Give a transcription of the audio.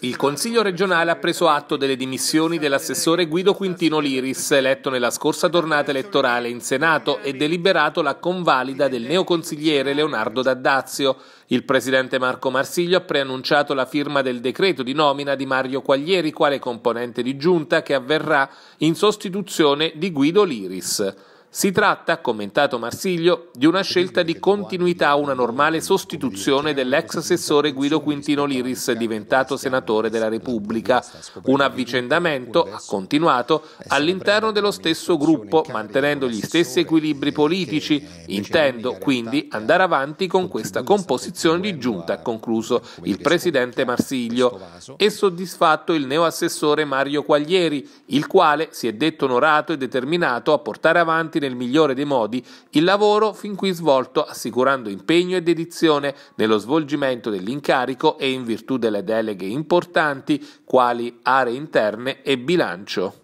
Il Consiglio regionale ha preso atto delle dimissioni dell'assessore Guido Quintino Liris, eletto nella scorsa tornata elettorale in Senato, e deliberato la convalida del neoconsigliere Leonardo Daddazio. Il presidente Marco Marsiglio ha preannunciato la firma del decreto di nomina di Mario Quaglieri quale componente di giunta che avverrà in sostituzione di Guido Liris. Si tratta, commentato Marsiglio, di una scelta di continuità a una normale sostituzione dell'ex assessore Guido Quintino Liris diventato senatore della Repubblica. Un avvicendamento, ha continuato, all'interno dello stesso gruppo, mantenendo gli stessi equilibri politici. Intendo quindi andare avanti con questa composizione di giunta, ha concluso il presidente Marsiglio. E soddisfatto il neoassessore Mario Quaglieri, il quale si è detto onorato e determinato a portare avanti nel migliore dei modi il lavoro fin qui svolto assicurando impegno e dedizione nello svolgimento dell'incarico e in virtù delle deleghe importanti quali aree interne e bilancio.